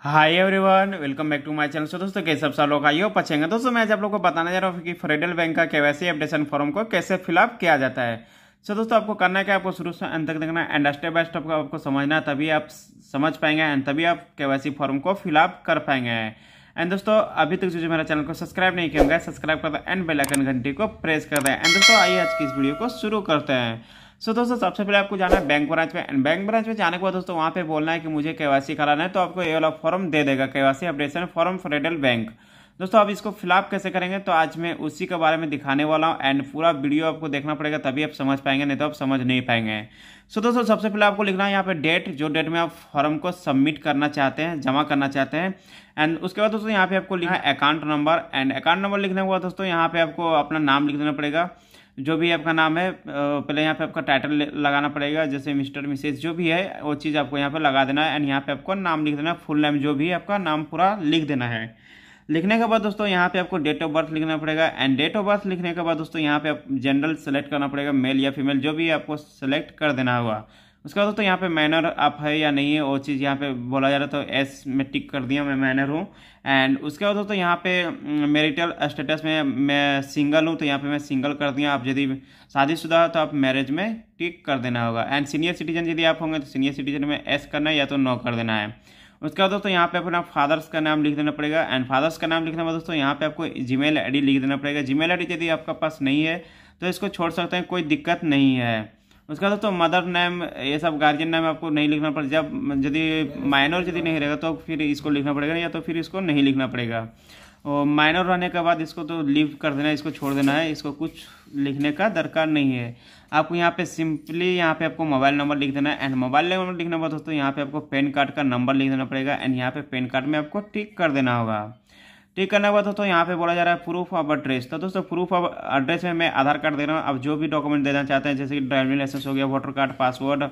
hi everyone welcome back to my channel so दोस्तों कैसे सब साल लोग आइयो पछेंगे दोस्तों मैं आज आप लोगों को बताने जा रहा हूँ कि फेडरल बैंक का के वैसे अपडेशन फॉर्म को कैसे फिलअप किया जाता है सो so, दोस्तों आपको करना है कि आपको शुरू से अंत तक देखना एंड स्टेप बाय स्टेप आपको समझना तभी आप समझ पाएंगे एंड तभी आप के फॉर्म को फिलअप कर पाएंगे एंड दोस्तों अभी तक जो जो मेरा चैनल को सब्सक्राइब नहीं किया सब्सक्राइब कर दें एंड बेलाइकन घंटी को प्रेस कर दें एंड दोस्तों आइए आज की इस वीडियो को शुरू करते हैं सो so, दोस्तों सबसे पहले आपको जाना है बैंक ब्रांच में एंड बैंक ब्रांच में जाने के बाद दोस्तों वहाँ पे बोलना है कि मुझे केवासी कराना है तो आपको ये वाला फॉर्म दे देगा KYC updation form Federal Bank दोस्तों आप इसको फिलअप कैसे करेंगे तो आज मैं उसी के बारे में दिखाने वाला हूँ एंड पूरा वीडियो आपको देखना पड़ेगा तभी आप समझ पाएंगे नहीं तो आप समझ नहीं पाएंगे सो दोस्तों सबसे पहले आपको लिखना है यहाँ पे डेट जो डेट में आप फॉर्म को सबमिट करना चाहते हैं जमा करना चाहते हैं एंड उसके बाद दोस्तों यहाँ पे आपको लिखना है account number and account number लिखने के बाद दोस्तों यहाँ पे आपको अपना नाम लिख देना पड़ेगा जो भी आपका नाम है पहले यहाँ पे आपका टाइटल लगाना पड़ेगा जैसे मिस्टर मिसेज जो भी है वो चीज़ आपको यहाँ पे लगा देना है एंड यहाँ पे आपको नाम लिख देना है फुल नेम जो भी है आपका नाम पूरा लिख देना है लिखने के बाद दोस्तों यहाँ पे आपको डेट ऑफ बर्थ लिखना पड़ेगा एंड डेट ऑफ बर्थ लिखने के बाद दोस्तों यहाँ पे आप जनरल सेलेक्ट करना पड़ेगा मेल या फीमेल जो भी आपको सेलेक्ट कर देना होगा उसके बाद तो यहाँ पे मैनर आप है या नहीं है वो चीज़ यहाँ पे बोला जा रहा तो एस में टिक कर दिया मैं मैनर हूँ एंड उसके बाद दोस्तों यहाँ पे मेरिटल mm, स्टेटस में मैं सिंगल हूँ तो यहाँ पे मैं सिंगल कर दिया आप यदि शादीशुदा हो तो आप मैरिज में टिक कर देना होगा एंड सीनियर सिटीजन यदि आप होंगे तो सीनियर सिटीजन में एस करना है या तो नो कर देना है उसके बाद दोस्तों यहाँ पे अपना फादर्स का नाम लिख देना पड़ेगा एंड फादर्स का नाम लिखने के बाद दोस्तों यहाँ पे आपको जीमेल आईडी लिख देना पड़ेगा जीमेल आईडी यदि आपका पास नहीं है तो इसको छोड़ सकते हैं कोई दिक्कत नहीं है उसका दोस्तों मदर नेम ये सब गार्जियन नेम आपको नहीं लिखना पड़ेगा जब यदि माइनर यदि नहीं रहेगा तो फिर इसको लिखना पड़ेगा या तो फिर इसको नहीं लिखना पड़ेगा और माइनर रहने के बाद इसको तो लीव कर देना है इसको छोड़ देना है इसको कुछ लिखने का दरकार नहीं है आपको यहाँ पे सिंपली यहाँ पे आपको मोबाइल नंबर लिख देना है एंड मोबाइल नंबर लिखने के बाद दोस्तों यहाँ पे आपको पेन कार्ड का नंबर लिख देना पड़ेगा एंड यहाँ पे पेन कार्ड में आपको टिक कर देना होगा टिक करने के बाद दोस्तों यहाँ पे बोला जा रहा है प्रूफ ऑफ एड्रेस तो दोस्तों प्रूफ ऑफ एड्रेस में मैं आधार कार्ड दे रहा हूँ आप जो भी डॉक्यूमेंट देना चाहते हैं जैसे कि ड्राइविंग लाइसेंस हो गया वोटर कार्ड पासवर्ड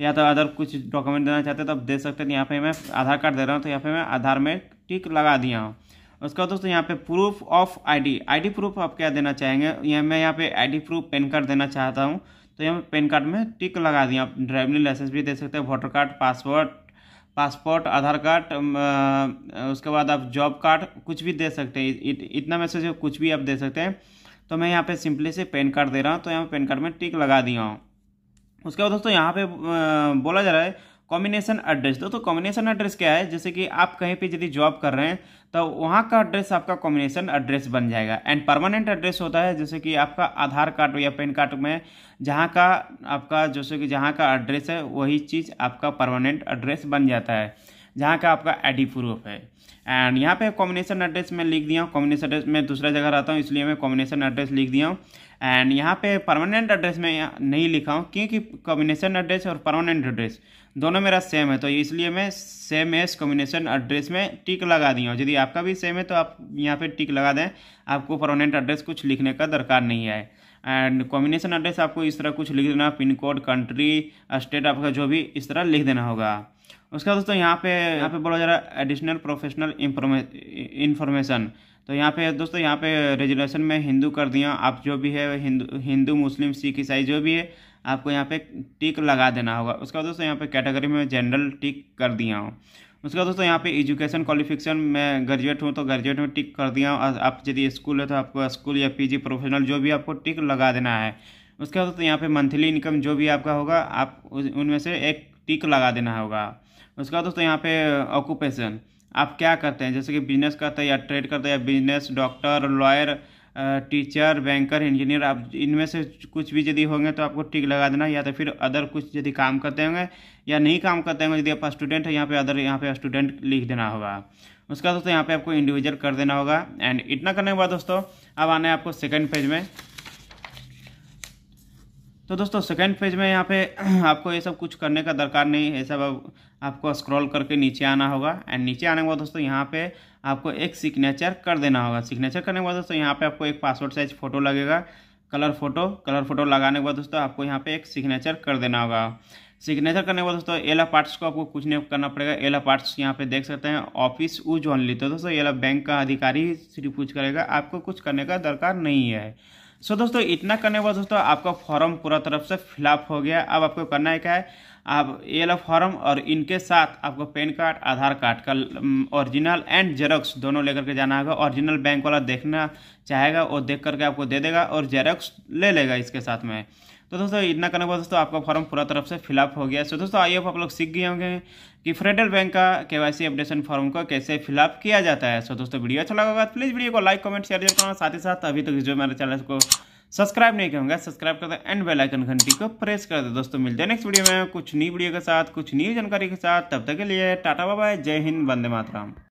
या तो अदर कुछ डॉक्यूमेंट देना चाहते हैं तो आप दे सकते हैं यहाँ पे मैं आधार कार्ड दे रहा हूँ तो यहाँ पे मैं आधार में टिक लगा दिया हूँ उसके बाद दोस्तों यहाँ पे proof of ID ID proof आप क्या देना चाहेंगे यह मैं यहाँ पे आईडी प्रूफ पेन कार्ड देना चाहता हूँ तो यहाँ पे पेन कार्ड में टिक लगा दिया आप ड्राइविंग लाइसेंस भी दे सकते हैं voter card password passport Aadhaar card उसके बाद आप जॉब कार्ड कुछ भी दे सकते हैं इत, इतना मैसेज कुछ भी आप दे सकते हैं तो मैं यहाँ पे सिंपली से पैन कार्ड दे रहा हूँ तो यहाँ पे पैन कार्ड में टिक लगा दिया हूँ उसके बाद दोस्तों यहाँ पे बोला जा रहा है कॉम्बिनेशन एड्रेस दोस्तों कॉम्बिनेशन एड्रेस क्या है जैसे कि आप कहीं पे यदि जॉब कर रहे हैं तो वहाँ का एड्रेस आपका कॉम्बिनेशन एड्रेस बन जाएगा एंड परमानेंट एड्रेस होता है जैसे कि आपका आधार कार्ड या पैन कार्ड में जहाँ का आपका जैसे कि जहाँ का एड्रेस है वही चीज़ आपका परमानेंट एड्रेस बन जाता है जहाँ का आपका एडी प्रूफ है एंड यहाँ पे कॉम्बिनेशन एड्रेस मैं लिख दिया हूँ कॉम्बिनेशन एड्रेस मैं दूसरा जगह रहता हूँ इसलिए मैं कॉम्बिनेशन एड्रेस लिख दिया हूँ एंड यहाँ पे परमानेंट एड्रेस मैं नहीं लिखा हूँ क्योंकि कॉम्बिनेशन एड्रेस और परमानेंट एड्रेस दोनों मेरा सेम है तो इसलिए मैं सेम एस कॉम्बिनेशन एड्रेस में टिक लगा दिया हूँ यदि आपका भी सेम है तो आप यहाँ पर टिक लगा दें आपको परमानेंट एड्रेस कुछ लिखने का दरकार नहीं है एंड कॉम्बिनेशन एड्रेस आपको इस तरह कुछ लिख देना पिन कोड कंट्री स्टेट आपका जो भी इस तरह लिख देना होगा उसके बाद दोस्तों यहाँ पे यहाँ पे बोला जा रहा है एडिशनल प्रोफेशनल इंफॉर्मेशन तो यहाँ पे दोस्तों यहाँ पे रेजुलेशन में हिंदू कर दिया आप जो भी है हिंदू मुस्लिम सिख ईसाई जो भी है आपको यहाँ पे टिक लगा देना होगा उसके बाद दोस्तों यहाँ पे कैटेगरी में जनरल टिक कर दिया हूँ उसके बाद दोस्तों यहाँ पे एजुकेशन क्वालिफिकेशन मैं ग्रेजुएट हूँ तो ग्रेजुएट में टिक कर दिया हूँ आप यदि स्कूल है तो आपको स्कूल या पीजी प्रोफेशनल जो भी आपको टिक लगा देना है उसके बाद दोस्तों यहाँ पे मंथली इनकम जो भी आपका होगा आप उनमें से एक टिक लगा देना होगा उसके बाद दोस्तों यहाँ पे ऑक्यूपेशन uh, आप क्या करते हैं जैसे कि बिजनेस करते हैं या ट्रेड करते हैं या business doctor lawyer teacher banker engineer आप इनमें से कुछ भी यदि होंगे तो आपको टिक लगा देना या तो फिर अदर कुछ यदि काम करते होंगे या नहीं काम करते होंगे यदि आप स्टूडेंट है यहाँ पे अदर यहाँ पे स्टूडेंट लिख देना होगा उसका दोस्तों यहाँ पे आपको इंडिविजुअल कर देना होगा एंड इतना करने के बाद दोस्तों अब आना है आपको सेकंड पेज में तो दोस्तों सेकेंड पेज में यहाँ पे आपको ये सब कुछ करने का दरकार नहीं है सब अब आपको स्क्रॉल करके नीचे आना होगा एंड नीचे आने के बाद दोस्तों यहाँ पे आपको एक सिग्नेचर कर देना होगा सिग्नेचर करने के बाद दोस्तों यहाँ पे आपको एक पासवर्ड साइज फ़ोटो लगेगा कलर फ़ोटो कलर फ़ोटो लगाने के बाद दोस्तों आपको यहाँ पे एक सिग्नेचर कर देना होगा सिग्नेचर करने के बाद दोस्तों एला पार्ट्स को आपको कुछ नहीं करना पड़ेगा एला पार्ट्स यहाँ पे देख सकते हैं ऑफिस ऊज ओनली तो दोस्तों एला बैंक का अधिकारी सिर्फ पूछ करेगा आपको कुछ करने का दरकार नहीं है सो so, दोस्तों इतना करने के बाद दोस्तों आपका फॉर्म पूरा तरफ से फिलअप हो गया अब आपको करना है क्या है आप ये लो फॉर्म और इनके साथ आपको पैन कार्ड आधार कार्ड का ओरिजिनल एंड जेरोक्स दोनों लेकर के जाना होगा ओरिजिनल बैंक वाला देखना चाहेगा और देख करके आपको दे देगा और जेरोक्स ले लेगा इसके साथ में तो दोस्तों इतना करने के बाद दोस्तों आपका फॉर्म पूरा तरफ से फिलअप हो गया सो दोस्तों आई आप लोग सीख गए होंगे कि फेडरल बैंक का केवाईसी अपडेशन फॉर्म को कैसे फिलअप किया जाता है सो दोस्तों वीडियो अच्छा लगा प्लीज़ तो वीडियो को लाइक कमेंट शेयर करना साथ ही साथ अभी तक जो मेरे चैनल को सब्सक्राइब नहीं करूँगा सब्सक्राइब कर दो एंड बेलाइकन घंटी को प्रेस कर दो दोस्तों मिलते हैं नेक्स्ट वीडियो में कुछ नई वीडियो के साथ कुछ नई जानकारी के साथ तब तक के लिए टाटा बाबा जय हिंद वंदे मातराम